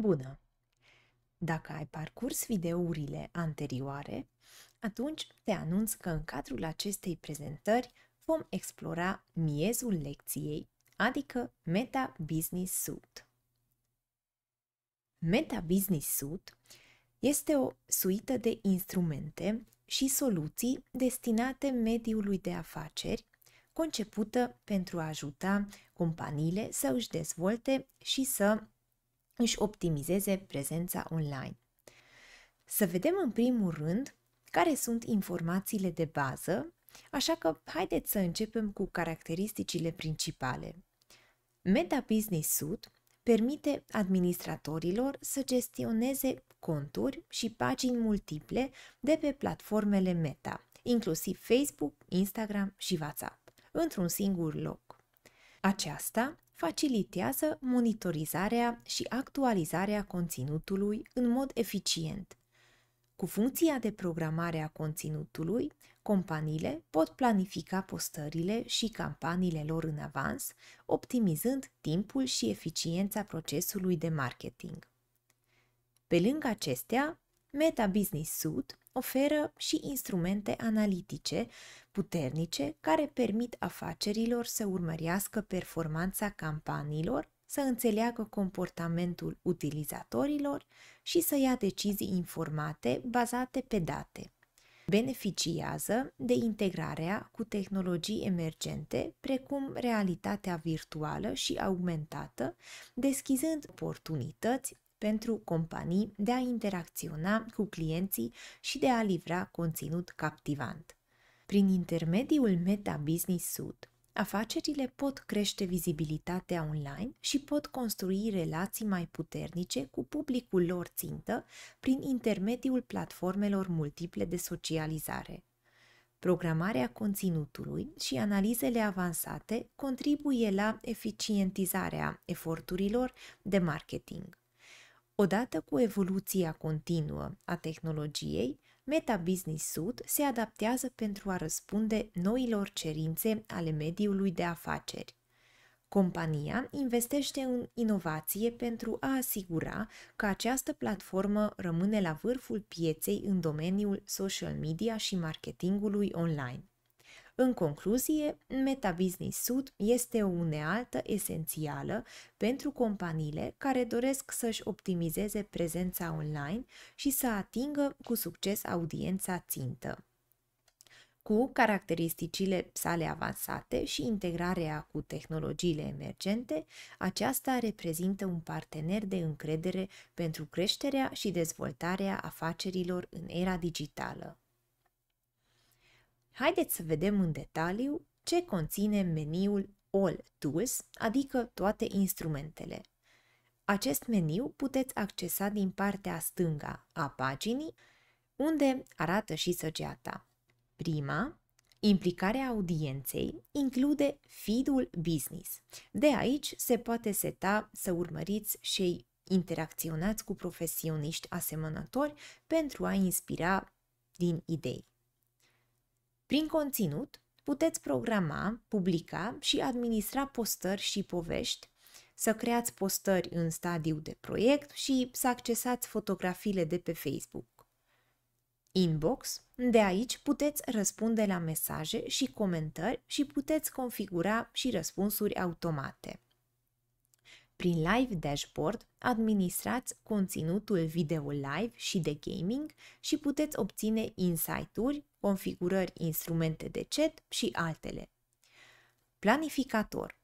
Bună! Dacă ai parcurs videourile anterioare, atunci te anunț că în cadrul acestei prezentări vom explora miezul lecției, adică Meta Business Suite. Meta Business Suite este o suită de instrumente și soluții destinate mediului de afaceri, concepută pentru a ajuta companiile să își dezvolte și să își optimizeze prezența online. Să vedem în primul rând care sunt informațiile de bază, așa că haideți să începem cu caracteristicile principale. Meta Business Suite permite administratorilor să gestioneze conturi și pagini multiple de pe platformele Meta, inclusiv Facebook, Instagram și WhatsApp, într-un singur loc. Aceasta facilitează monitorizarea și actualizarea conținutului în mod eficient. Cu funcția de programare a conținutului, companiile pot planifica postările și campaniile lor în avans, optimizând timpul și eficiența procesului de marketing. Pe lângă acestea, Meta Business Suite oferă și instrumente analitice puternice care permit afacerilor să urmărească performanța campaniilor, să înțeleagă comportamentul utilizatorilor și să ia decizii informate bazate pe date. Beneficiază de integrarea cu tehnologii emergente, precum realitatea virtuală și augmentată, deschizând oportunități pentru companii de a interacționa cu clienții și de a livra conținut captivant. Prin intermediul Meta Business Suite, afacerile pot crește vizibilitatea online și pot construi relații mai puternice cu publicul lor țintă prin intermediul platformelor multiple de socializare. Programarea conținutului și analizele avansate contribuie la eficientizarea eforturilor de marketing. Odată cu evoluția continuă a tehnologiei, Meta Business Suite se adaptează pentru a răspunde noilor cerințe ale mediului de afaceri. Compania investește în inovație pentru a asigura că această platformă rămâne la vârful pieței în domeniul social media și marketingului online. În concluzie, MetaBusiness sud este o unealtă esențială pentru companiile care doresc să-și optimizeze prezența online și să atingă cu succes audiența țintă cu caracteristicile sale avansate și integrarea cu tehnologiile emergente, aceasta reprezintă un partener de încredere pentru creșterea și dezvoltarea afacerilor în era digitală. Haideți să vedem în detaliu ce conține meniul All Tools, adică toate instrumentele. Acest meniu puteți accesa din partea stânga a paginii, unde arată și săgeata. Prima, implicarea audienței, include feed-ul business. De aici se poate seta să urmăriți și interacționați cu profesioniști asemănători pentru a inspira din idei. Prin conținut, puteți programa, publica și administra postări și povești, să creați postări în stadiu de proiect și să accesați fotografiile de pe Facebook. Inbox, de aici puteți răspunde la mesaje și comentări și puteți configura și răspunsuri automate. Prin Live Dashboard administrați conținutul video live și de gaming și puteți obține insight-uri, configurări, instrumente de chat și altele. Planificator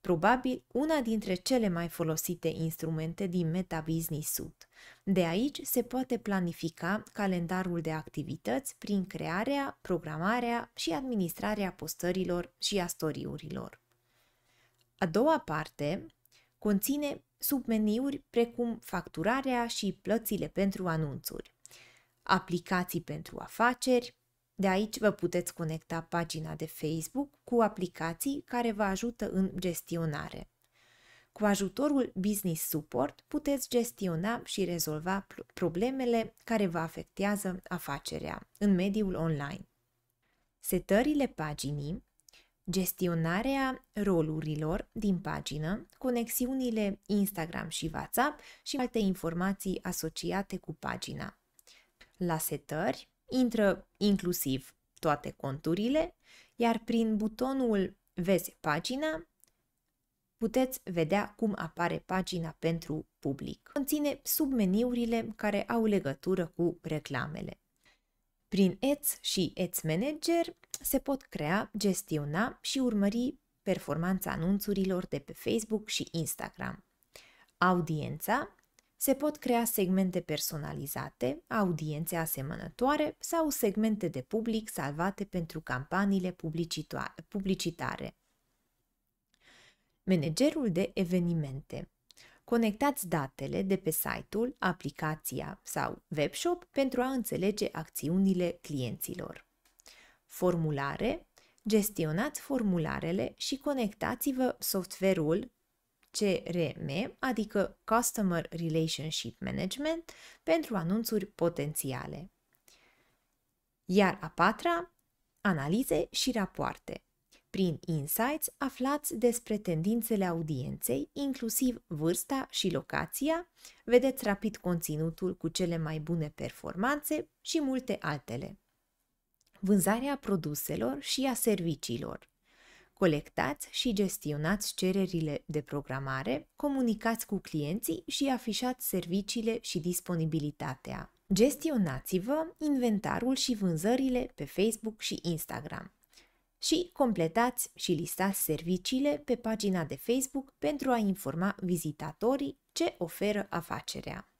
probabil una dintre cele mai folosite instrumente din Meta Business Suite. De aici se poate planifica calendarul de activități prin crearea, programarea și administrarea postărilor și a storiurilor. A doua parte Conține submeniuri precum facturarea și plățile pentru anunțuri, aplicații pentru afaceri, de aici vă puteți conecta pagina de Facebook cu aplicații care vă ajută în gestionare. Cu ajutorul Business Support puteți gestiona și rezolva problemele care vă afectează afacerea în mediul online. Setările paginii gestionarea rolurilor din pagină, conexiunile Instagram și WhatsApp și alte informații asociate cu pagina. La setări intră inclusiv toate conturile, iar prin butonul Vezi pagina puteți vedea cum apare pagina pentru public. Conține submeniurile care au legătură cu reclamele. Prin Ads și Ads Manager se pot crea, gestiona și urmări performanța anunțurilor de pe Facebook și Instagram. Audiența se pot crea segmente personalizate, audiențe asemănătoare sau segmente de public salvate pentru campaniile publicitare. Managerul de evenimente Conectați datele de pe site-ul, aplicația sau webshop pentru a înțelege acțiunile clienților. Formulare Gestionați formularele și conectați-vă software-ul CRM, adică Customer Relationship Management, pentru anunțuri potențiale. Iar a patra, analize și rapoarte. Prin insights aflați despre tendințele audienței, inclusiv vârsta și locația, vedeți rapid conținutul cu cele mai bune performanțe și multe altele. Vânzarea produselor și a serviciilor. Colectați și gestionați cererile de programare, comunicați cu clienții și afișați serviciile și disponibilitatea. Gestionați-vă inventarul și vânzările pe Facebook și Instagram și completați și listați serviciile pe pagina de Facebook pentru a informa vizitatorii ce oferă afacerea.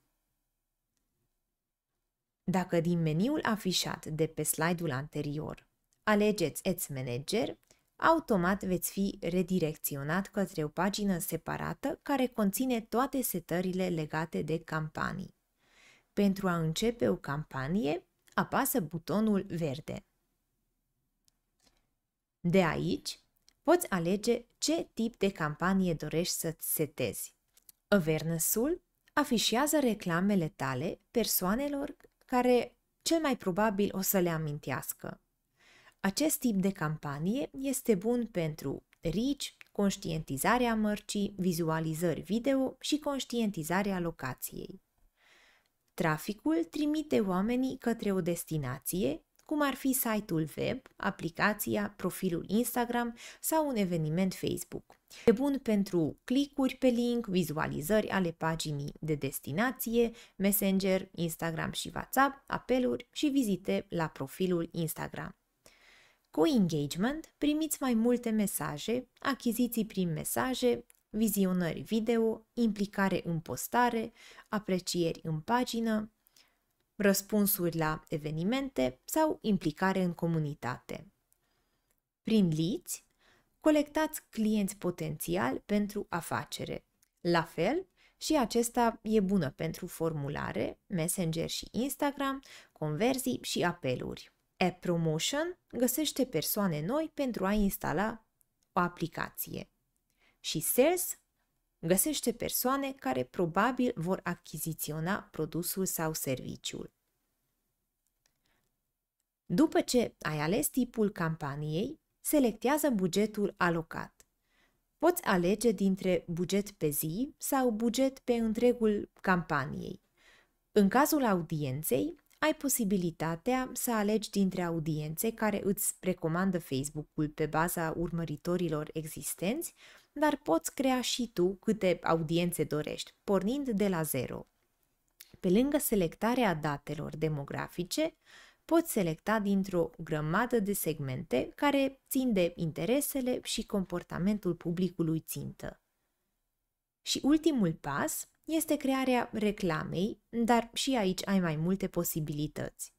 Dacă din meniul afișat de pe slide-ul anterior alegeți Ads Manager, automat veți fi redirecționat către o pagină separată care conține toate setările legate de campanii. Pentru a începe o campanie, apasă butonul verde. De aici, poți alege ce tip de campanie dorești să-ți setezi. Awareness-ul afișează reclamele tale persoanelor care cel mai probabil o să le amintească. Acest tip de campanie este bun pentru rici, conștientizarea mărcii, vizualizări video și conștientizarea locației. Traficul trimite oamenii către o destinație cum ar fi site-ul web, aplicația, profilul Instagram sau un eveniment Facebook. E bun pentru clicuri pe link, vizualizări ale paginii de destinație, Messenger, Instagram și WhatsApp, apeluri și vizite la profilul Instagram. Cu engagement primiți mai multe mesaje, achiziții prin mesaje, vizionări video, implicare în postare, aprecieri în pagină, răspunsuri la evenimente sau implicare în comunitate. Prin liți, colectați clienți potențiali pentru afacere. La fel, și acesta e bună pentru formulare, Messenger și Instagram, conversii și apeluri. App Promotion găsește persoane noi pentru a instala o aplicație. Și Sales găsește persoane care probabil vor achiziționa produsul sau serviciul. După ce ai ales tipul campaniei, selectează bugetul alocat. Poți alege dintre buget pe zi sau buget pe întregul campaniei. În cazul audienței, ai posibilitatea să alegi dintre audiențe care îți recomandă Facebook-ul pe baza urmăritorilor existenți dar poți crea și tu câte audiențe dorești, pornind de la zero. Pe lângă selectarea datelor demografice, poți selecta dintr-o grămadă de segmente care țin de interesele și comportamentul publicului țintă. Și ultimul pas este crearea reclamei, dar și aici ai mai multe posibilități.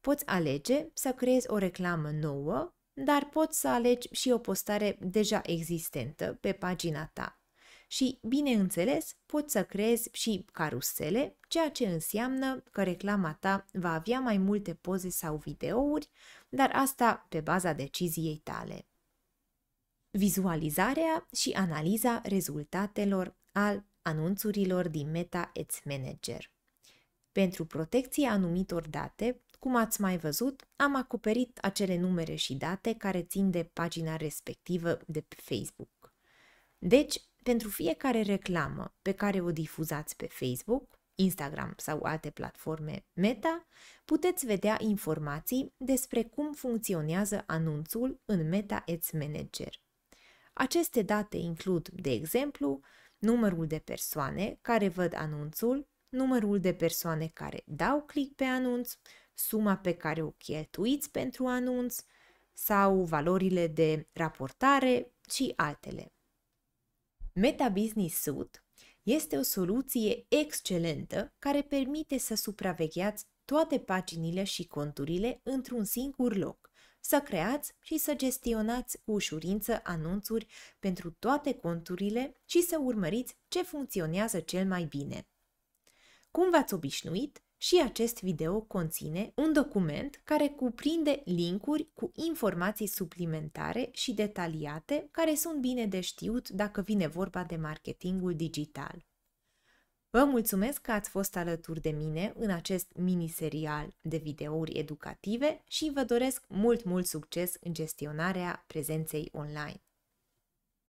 Poți alege să creezi o reclamă nouă dar poți să alegi și o postare deja existentă pe pagina ta. Și, bineînțeles, poți să creezi și carusele, ceea ce înseamnă că reclama ta va avea mai multe poze sau videouri, dar asta pe baza deciziei tale. Vizualizarea și analiza rezultatelor al anunțurilor din Meta Ads Manager. Pentru protecția anumitor date, cum ați mai văzut, am acoperit acele numere și date care țin de pagina respectivă de pe Facebook. Deci, pentru fiecare reclamă pe care o difuzați pe Facebook, Instagram sau alte platforme Meta, puteți vedea informații despre cum funcționează anunțul în Meta Ads Manager. Aceste date includ, de exemplu, numărul de persoane care văd anunțul, numărul de persoane care dau click pe anunț, suma pe care o cheltuiți pentru anunț sau valorile de raportare și altele. Meta Business Suite este o soluție excelentă care permite să supravegheați toate paginile și conturile într-un singur loc, să creați și să gestionați cu ușurință anunțuri pentru toate conturile și să urmăriți ce funcționează cel mai bine. Cum v-ați obișnuit, și acest video conține un document care cuprinde linkuri cu informații suplimentare și detaliate care sunt bine de știut dacă vine vorba de marketingul digital. Vă mulțumesc că ați fost alături de mine în acest miniserial de videouri educative și vă doresc mult, mult succes în gestionarea prezenței online.